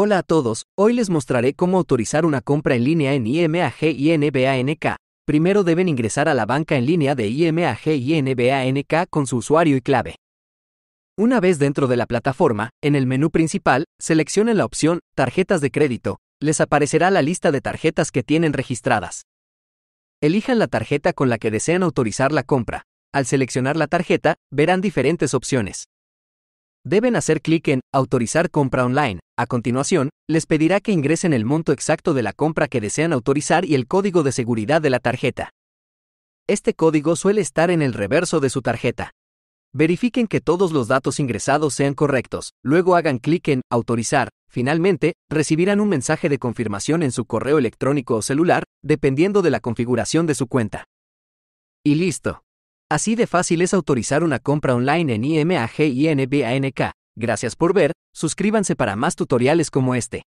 Hola a todos, hoy les mostraré cómo autorizar una compra en línea en IMAG y NBANK. Primero deben ingresar a la banca en línea de IMAG y NBANK con su usuario y clave. Una vez dentro de la plataforma, en el menú principal, seleccionen la opción Tarjetas de crédito. Les aparecerá la lista de tarjetas que tienen registradas. Elijan la tarjeta con la que desean autorizar la compra. Al seleccionar la tarjeta, verán diferentes opciones. Deben hacer clic en Autorizar compra online a continuación, les pedirá que ingresen el monto exacto de la compra que desean autorizar y el código de seguridad de la tarjeta. Este código suele estar en el reverso de su tarjeta. Verifiquen que todos los datos ingresados sean correctos, luego hagan clic en Autorizar. Finalmente, recibirán un mensaje de confirmación en su correo electrónico o celular, dependiendo de la configuración de su cuenta. Y listo. Así de fácil es autorizar una compra online en IMAG NBANK. Gracias por ver, suscríbanse para más tutoriales como este.